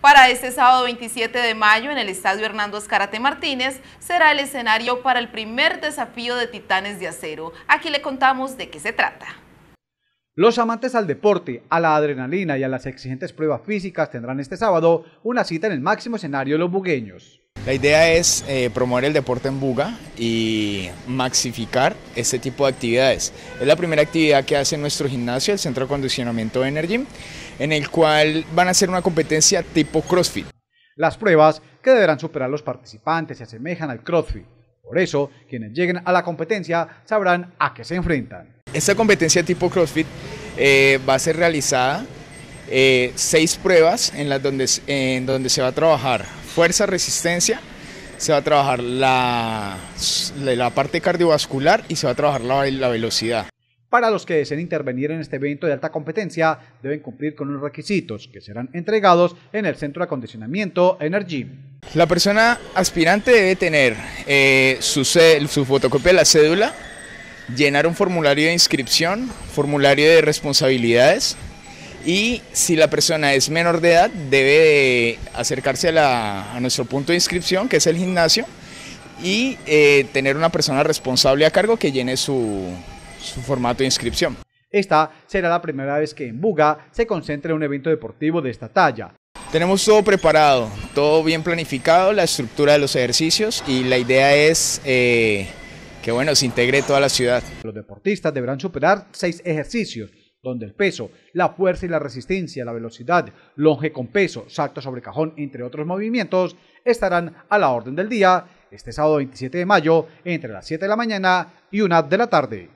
Para este sábado 27 de mayo en el Estadio Hernando Escarate Martínez será el escenario para el primer desafío de Titanes de Acero. Aquí le contamos de qué se trata. Los amantes al deporte, a la adrenalina y a las exigentes pruebas físicas tendrán este sábado una cita en el máximo escenario de los bugueños. La idea es eh, promover el deporte en Buga y maxificar este tipo de actividades. Es la primera actividad que hace nuestro gimnasio, el Centro de Condicionamiento Energy, en el cual van a hacer una competencia tipo CrossFit. Las pruebas que deberán superar los participantes se asemejan al CrossFit. Por eso, quienes lleguen a la competencia sabrán a qué se enfrentan. Esta competencia tipo CrossFit eh, va a ser realizada eh, seis pruebas en las donde, en donde se va a trabajar fuerza, resistencia, se va a trabajar la, la parte cardiovascular y se va a trabajar la, la velocidad. Para los que deseen intervenir en este evento de alta competencia, deben cumplir con unos requisitos que serán entregados en el centro de acondicionamiento Energy. La persona aspirante debe tener eh, su, su fotocopia de la cédula, llenar un formulario de inscripción, formulario de responsabilidades, y si la persona es menor de edad debe acercarse a, nuestro punto de inscripción que es el gimnasio y eh, tener una persona responsable a cargo que llene su, formato de inscripción. Esta será la primera vez que en Buga se concentre un evento deportivo de esta talla. Tenemos todo preparado, todo bien planificado, la estructura de los ejercicios y la idea es eh, que bueno, se integre toda la ciudad. Los deportistas deberán superar seis ejercicios donde el peso, la fuerza y la resistencia, la velocidad, longe con peso, salto sobre cajón, entre otros movimientos, estarán a la orden del día este sábado 27 de mayo entre las 7 de la mañana y 1 de la tarde.